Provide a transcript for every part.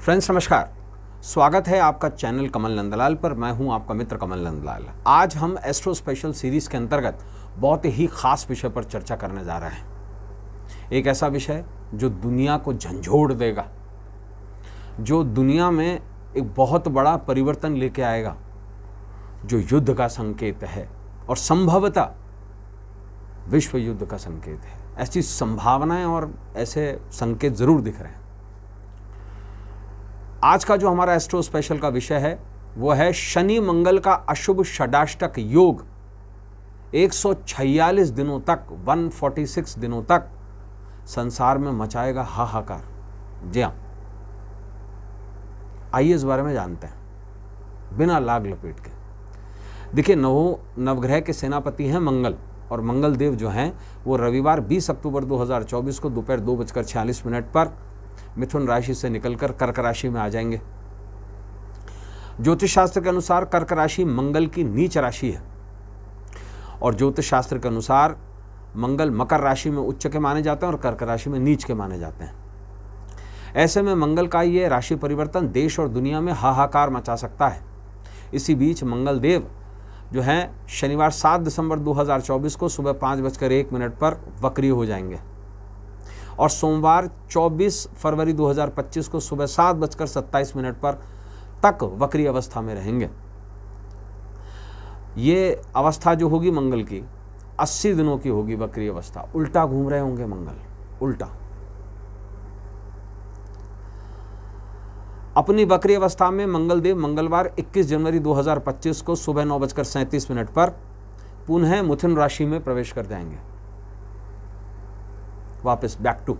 friends नमस्कार स्वागत है आपका चैनल कमल नंदलाल पर मैं हूं आपका मित्र कमल नंदलाल आज हम एस्ट्रो स्पेशल सीरीज के अंतर्गत बहुत ही खास विषय पर चर्चा करने जा रहे हैं एक ऐसा विषय जो दुनिया को झंझोड़ देगा जो दुनिया में एक बहुत बड़ा परिवर्तन लेके आएगा जो युद्ध का संकेत है और संभवतः विश्व युद्ध का संकेत है ऐसी संभावनाएं और ऐसे संकेत ज़रूर दिख रहे हैं आज का जो हमारा एस्ट्रो स्पेशल का विषय है वो है शनि मंगल का अशुभ षडाष्टक योग 146 दिनों तक 146 दिनों तक संसार में मचाएगा हाहाकार जी हाँ आइए इस बारे में जानते हैं बिना लाग लपेट के देखिए नवो नवग्रह के सेनापति हैं मंगल और मंगलदेव जो हैं वो रविवार 20 अक्टूबर 2024 को दोपहर दो बजकर छियालीस मिनट पर मिथुन राशि से निकलकर कर्क राशि में आ जाएंगे ज्योतिष शास्त्र के अनुसार कर्क राशि मंगल की नीच राशि है और ज्योतिष शास्त्र के अनुसार मंगल मकर राशि में उच्च के माने जाते हैं और कर्क राशि में नीच के माने जाते हैं ऐसे में मंगल का ये राशि परिवर्तन देश और दुनिया में हाहाकार मचा सकता है इसी बीच मंगल देव जो हैं शनिवार सात दिसंबर 2024 को सुबह पाँच बजकर एक मिनट पर वक्री हो जाएंगे और सोमवार 24 फरवरी 2025 को सुबह सात बजकर सत्ताईस मिनट पर तक वक्री अवस्था में रहेंगे ये अवस्था जो होगी मंगल की 80 दिनों की होगी वक्री अवस्था उल्टा घूम रहे होंगे मंगल उल्टा अपनी बकरी अवस्था में मंगलदेव मंगलवार 21 जनवरी 2025 को सुबह नौ बजकर सैंतीस मिनट पर पुनः मिथुन राशि में प्रवेश कर जाएंगे वापस बैक टू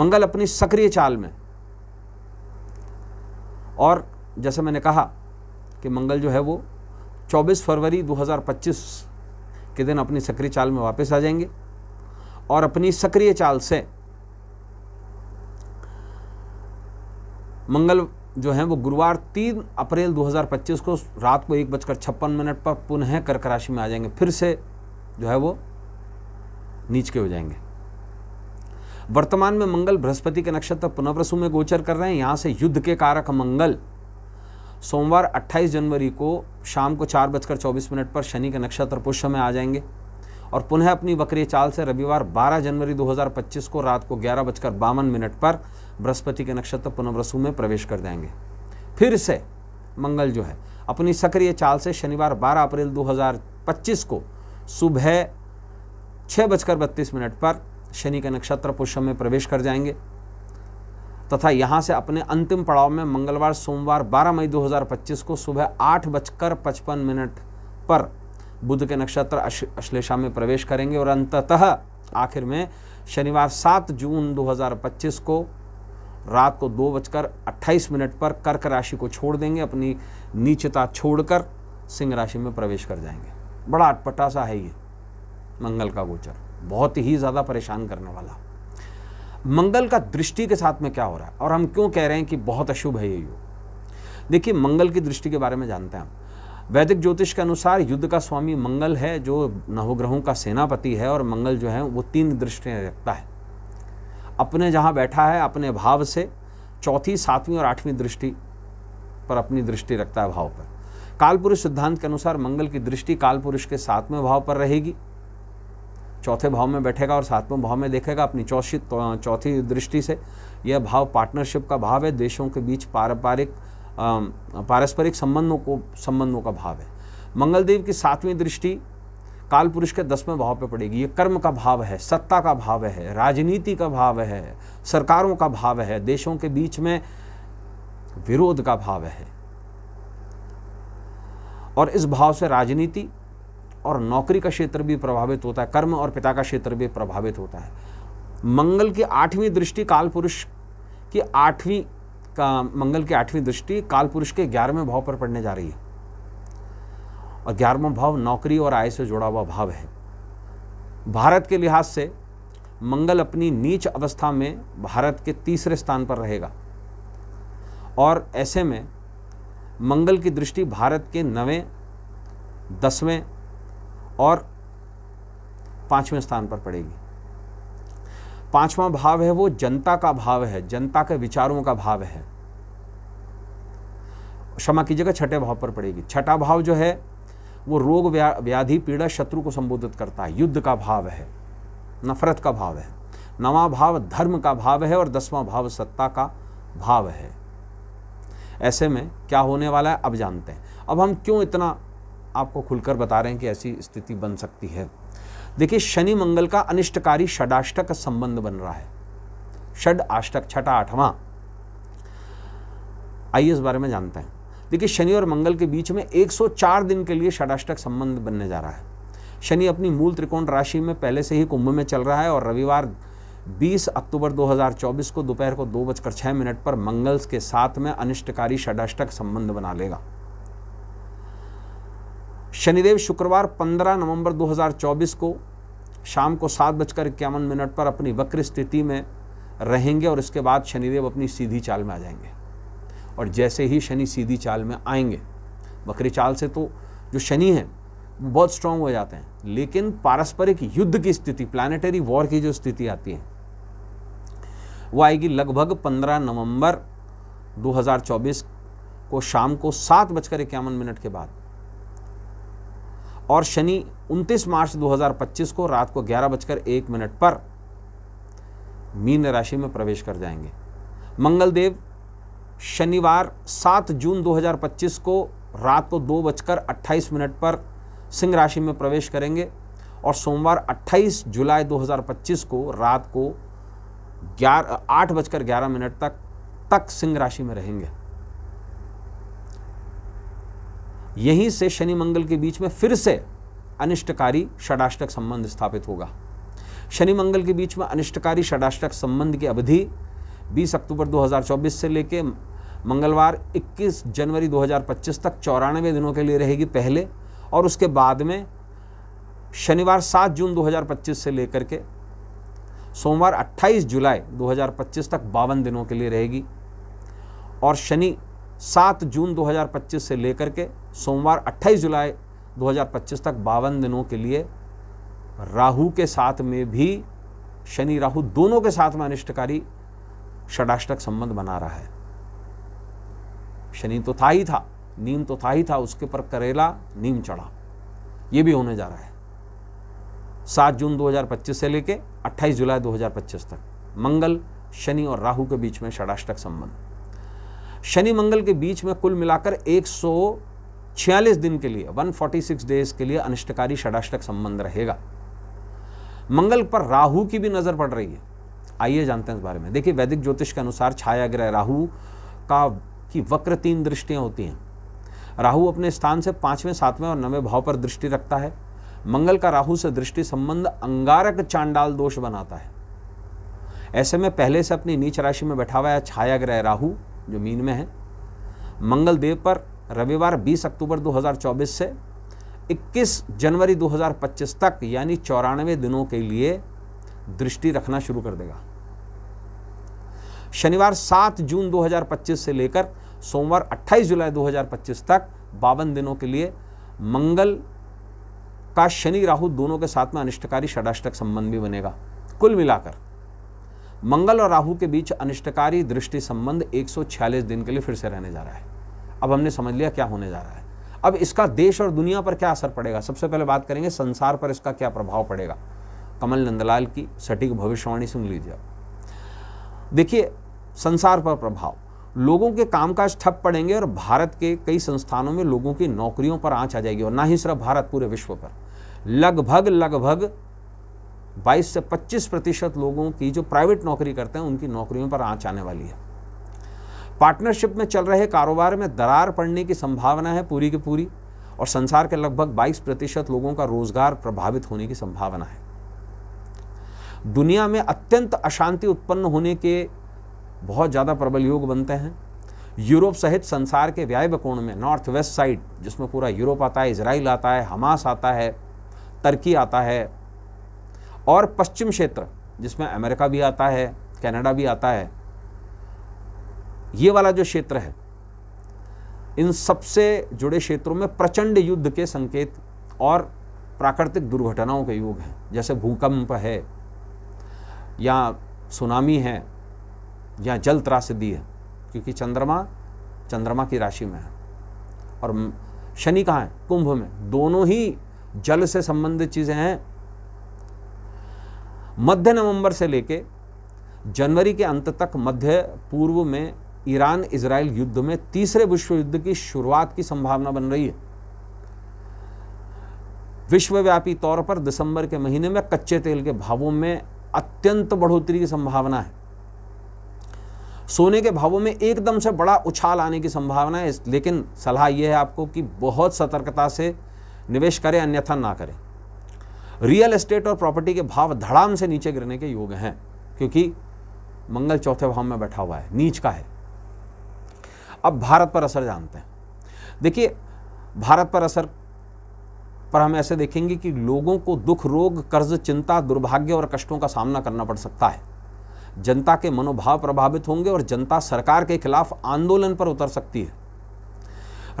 मंगल अपनी सक्रिय चाल में और जैसे मैंने कहा कि मंगल जो है वो 24 फरवरी 2025 के दिन अपनी सक्रिय चाल में वापस आ जाएंगे और अपनी सक्रिय चाल से मंगल जो है वो गुरुवार तीन अप्रैल 2025 को रात को एक बजकर छप्पन मिनट पर पुनः कर्क राशि में आ जाएंगे फिर से जो है वो नीच के हो जाएंगे वर्तमान में मंगल बृहस्पति के नक्षत्र पुनर्वसु में गोचर कर रहे हैं यहाँ से युद्ध के कारक मंगल सोमवार 28 जनवरी को शाम को चार बजकर चौबीस मिनट पर शनि के नक्षत्र पुष्य में आ जाएंगे और पुनः अपनी वक्रीय चाल से रविवार 12 जनवरी 2025 को रात को ग्यारह बजकर बावन मिनट पर बृहस्पति के नक्षत्र पुनर्वसु में प्रवेश कर जाएंगे फिर से मंगल जो है अपनी सक्रिय चाल से शनिवार 12 अप्रैल 2025 को सुबह छः बजकर बत्तीस मिनट पर शनि के नक्षत्र पुष्यम में प्रवेश कर जाएंगे तथा यहाँ से अपने अंतिम पड़ाव में मंगलवार सोमवार 12 मई 2025 को सुबह आठ बजकर पचपन मिनट पर बुध के नक्षत्र अश्लेषा में प्रवेश करेंगे और अंततः आखिर में शनिवार 7 जून 2025 को रात को दो बजकर अट्ठाईस मिनट पर कर्क राशि को छोड़ देंगे अपनी नीचता छोड़कर सिंह राशि में प्रवेश कर जाएंगे बड़ा अटपटा सा है ये मंगल का गोचर बहुत ही ज़्यादा परेशान करने वाला मंगल का दृष्टि के साथ में क्या हो रहा है और हम क्यों कह रहे हैं कि बहुत अशुभ है ये योग देखिए मंगल की दृष्टि के बारे में जानते हैं हम वैदिक ज्योतिष के अनुसार युद्ध का स्वामी मंगल है जो नवग्रहों का सेनापति है और मंगल जो है वो तीन दृष्टियाँ रखता है अपने जहाँ बैठा है अपने भाव से चौथी सातवीं और आठवीं दृष्टि पर अपनी दृष्टि रखता है भाव पर कालपुरुष सिद्धांत के अनुसार मंगल की दृष्टि कालपुरुष के सातवें भाव पर रहेगी चौथे भाव में बैठेगा और सातवें भाव में देखेगा अपनी चौथी चौथी दृष्टि से यह भाव पार्टनरशिप का भाव है देशों के बीच पारंपरिक पारस्परिक संबंधों को संबंधों का भाव है मंगलदेव की सातवीं दृष्टि काल पुरुष के दसवें भाव पे पड़ेगी ये कर्म का भाव है सत्ता का भाव है राजनीति का भाव है सरकारों का भाव है देशों के बीच में विरोध का भाव है और इस भाव से राजनीति और नौकरी का क्षेत्र भी प्रभावित होता है कर्म और पिता का क्षेत्र भी प्रभावित होता है मंगल की आठवीं दृष्टि काल पुरुष की आठवीं का मंगल की आठवीं दृष्टि काल पुरुष के ग्यारहवें भाव पर पड़ने जा रही है और ग्यारहवा भाव नौकरी और आय से जुड़ा हुआ भाव है भारत के लिहाज से मंगल अपनी नीच अवस्था में भारत के तीसरे स्थान पर रहेगा और ऐसे में मंगल की दृष्टि भारत के नवें दसवें और पाँचवें स्थान पर पड़ेगी पांचवा भाव है वो जनता का भाव है जनता के विचारों का भाव है क्षमा कीजिएगा छठे भाव पर पड़ेगी छठा भाव जो है वो रोग व्याधि पीड़ा शत्रु को संबोधित करता है युद्ध का भाव है नफरत का भाव है नवा भाव धर्म का भाव है और दसवां भाव सत्ता का भाव है ऐसे में क्या होने वाला है अब जानते हैं अब हम क्यों इतना आपको खुलकर बता रहे हैं कि ऐसी स्थिति बन सकती है देखिए शनि मंगल का अनिष्टकारी षडाष्टक का संबंध बन रहा है षड आष्टक छठा आठवां आइए इस बारे में जानते हैं देखिए शनि और मंगल के बीच में 104 दिन के लिए षडाष्टक संबंध बनने जा रहा है शनि अपनी मूल त्रिकोण राशि में पहले से ही कुंभ में चल रहा है और रविवार 20 अक्टूबर 2024 को दोपहर को दो बजकर छः मिनट पर मंगल के साथ में अनिष्टकारी षडाष्टक संबंध बना लेगा शनिदेव शुक्रवार 15 नवंबर 2024 को शाम को सात बजकर इक्यावन मिनट पर अपनी वक्र स्थिति में रहेंगे और इसके बाद शनिदेव अपनी सीधी चाल में आ जाएंगे और जैसे ही शनि सीधी चाल में आएंगे बकरी चाल से तो जो शनि है वो बहुत स्ट्रांग हो जाते हैं लेकिन पारस्परिक युद्ध की स्थिति प्लानिटरी वॉर की जो स्थिति आती है वो आएगी लगभग 15 नवंबर 2024 को शाम को सात बजकर इक्यावन मिनट के बाद और शनि 29 मार्च 2025 को रात को ग्यारह बजकर एक मिनट पर मीन राशि में प्रवेश कर जाएंगे मंगलदेव शनिवार 7 जून 2025 को रात को दो बजकर अट्ठाईस मिनट पर सिंह राशि में प्रवेश करेंगे और सोमवार 28 जुलाई 2025 को रात को ग्यारह आठ बजकर ग्यारह मिनट तक तक सिंह राशि में रहेंगे यहीं से शनि मंगल के बीच में फिर से अनिष्टकारी षडाष्टक संबंध स्थापित होगा शनि मंगल के बीच में अनिष्टकारी षडाष्टक संबंध की अवधि 20 अक्टूबर 2024 से लेकर मंगलवार 21 जनवरी 2025 तक चौरानवे दिनों के लिए रहेगी पहले और उसके बाद में शनिवार 7 जून 2025 से लेकर के सोमवार 28 जुलाई 2025 तक बावन दिनों के लिए रहेगी और शनि 7 जून 2025 से लेकर के सोमवार 28 जुलाई 2025 तक बावन दिनों के लिए राहु के साथ में भी शनि राहु दोनों के साथ में अनिष्टकारी षडाष्टक संबंध बना रहा है शनि तो था ही था नीम तो था ही था उसके पर करेला नीम चढ़ा ये भी होने जा रहा है सात जून 2025 से लेके 28 जुलाई 2025 तक मंगल शनि और राहु के बीच में षडाष्टक संबंध शनि मंगल के बीच में कुल मिलाकर एक दिन के लिए 146 डेज के लिए अनिष्टकारी षडाष्टक संबंध रहेगा मंगल पर राहु की भी नजर पड़ रही है आइए जानते हैं इस बारे में देखिए वैदिक ज्योतिष के अनुसार छाया ग्रह राहु का की वक्र तीन दृष्टियाँ होती हैं राहु अपने स्थान से पाँचवें सातवें और नवें भाव पर दृष्टि रखता है मंगल का राहु से दृष्टि संबंध अंगारक चांडाल दोष बनाता है ऐसे में पहले से अपनी नीच राशि में बैठा हुआ है छाया ग्रह राहु जो मीन में है मंगल देव पर रविवार 20 अक्टूबर 2024 से 21 जनवरी 2025 तक यानी चौरानवे दिनों के लिए दृष्टि रखना शुरू कर देगा शनिवार 7 जून 2025 से लेकर सोमवार 28 जुलाई 2025 तक बावन दिनों के लिए मंगल का शनि राहु दोनों के साथ में अनिष्टकारी षडाष्टक संबंध भी बनेगा कुल मिलाकर मंगल और राहु के बीच अनिष्टकारी दृष्टि संबंध एक दिन के लिए फिर से रहने जा रहा है अब हमने समझ लिया क्या होने जा रहा है अब इसका देश और दुनिया पर क्या असर पड़ेगा सबसे पहले बात करेंगे संसार पर इसका क्या प्रभाव पड़ेगा कमल नंदलाल की सटीक भविष्यवाणी सुन लीजिए देखिए संसार पर प्रभाव लोगों के कामकाज ठप पड़ेंगे और भारत के कई संस्थानों में लोगों की नौकरियों पर आँच आ जाएगी और ना ही सिर्फ भारत पूरे विश्व पर लगभग लगभग 22 से 25 प्रतिशत लोगों की जो प्राइवेट नौकरी करते हैं उनकी नौकरियों पर आँच आने वाली है पार्टनरशिप में चल रहे कारोबार में दरार पड़ने की संभावना है पूरी की पूरी और संसार के लगभग 22 प्रतिशत लोगों का रोजगार प्रभावित होने की संभावना है दुनिया में अत्यंत अशांति उत्पन्न होने के बहुत ज़्यादा प्रबल योग बनते हैं यूरोप सहित संसार के व्याय कोण में नॉर्थ वेस्ट साइड जिसमें पूरा यूरोप आता है इसराइल आता है हमास आता है तर्की आता है और पश्चिम क्षेत्र जिसमें अमेरिका भी आता है कनाडा भी आता है ये वाला जो क्षेत्र है इन सबसे जुड़े क्षेत्रों में प्रचंड युद्ध के संकेत और प्राकृतिक दुर्घटनाओं के योग हैं जैसे भूकंप है या सुनामी है यहाँ जल त्रासदी है क्योंकि चंद्रमा चंद्रमा की राशि में है और शनि कहाँ है कुंभ में दोनों ही जल से संबंधित चीज़ें हैं मध्य नवंबर से लेके जनवरी के अंत तक मध्य पूर्व में ईरान इसराइल युद्ध में तीसरे विश्व युद्ध की शुरुआत की संभावना बन रही है विश्वव्यापी तौर पर दिसंबर के महीने में कच्चे तेल के भावों में अत्यंत बढ़ोतरी की संभावना है सोने के भावों में एकदम से बड़ा उछाल आने की संभावना है लेकिन सलाह यह है आपको कि बहुत सतर्कता से निवेश करें अन्यथा ना करें रियल एस्टेट और प्रॉपर्टी के भाव धड़ाम से नीचे गिरने के योग हैं क्योंकि मंगल चौथे भाव में बैठा हुआ है नीच का है अब भारत पर असर जानते हैं देखिए भारत पर असर पर हम ऐसे देखेंगे कि लोगों को दुख रोग कर्ज चिंता दुर्भाग्य और कष्टों का सामना करना पड़ सकता है जनता के मनोभाव प्रभावित होंगे और जनता सरकार के खिलाफ आंदोलन पर उतर सकती है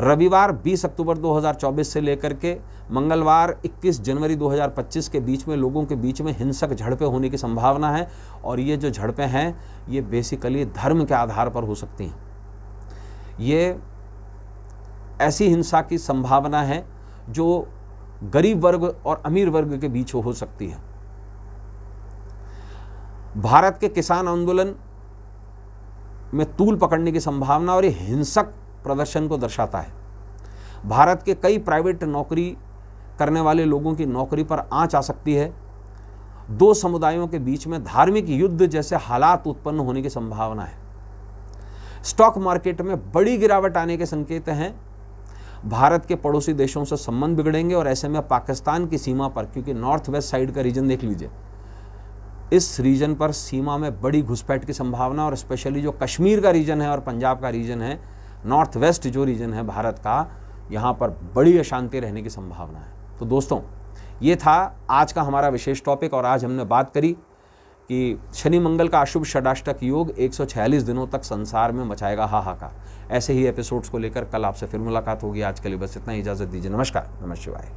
रविवार 20 अक्टूबर 2024 से लेकर के मंगलवार 21 जनवरी 2025 के बीच में लोगों के बीच में हिंसक झड़पें होने की संभावना है और ये जो झड़पें हैं ये बेसिकली धर्म के आधार पर हो सकती हैं ये ऐसी हिंसा की संभावना है जो गरीब वर्ग और अमीर वर्ग के बीच हो सकती है भारत के किसान आंदोलन में तूल पकड़ने की संभावना और ये हिंसक प्रदर्शन को दर्शाता है भारत के कई प्राइवेट नौकरी करने वाले लोगों की नौकरी पर आँच आ सकती है दो समुदायों के बीच में धार्मिक युद्ध जैसे हालात उत्पन्न होने की संभावना है स्टॉक मार्केट में बड़ी गिरावट आने के संकेत हैं भारत के पड़ोसी देशों से संबंध बिगड़ेंगे और ऐसे में पाकिस्तान की सीमा पर क्योंकि नॉर्थ वेस्ट साइड का रीजन देख लीजिए इस रीजन पर सीमा में बड़ी घुसपैठ की संभावना और स्पेशली जो कश्मीर का रीजन है और पंजाब का रीजन है नॉर्थ वेस्ट जो रीजन है भारत का यहाँ पर बड़ी अशांति रहने की संभावना है तो दोस्तों ये था आज का हमारा विशेष टॉपिक और आज हमने बात करी कि शनि मंगल का अशुभ षडाष्टक योग 146 दिनों तक संसार में मचाएगा हाहाकार ऐसे ही एपिसोड्स को लेकर कल आपसे फिर मुलाकात होगी आज के लिए बस इतना ही इजाज़त दीजिए नमस्कार नमः शिवाय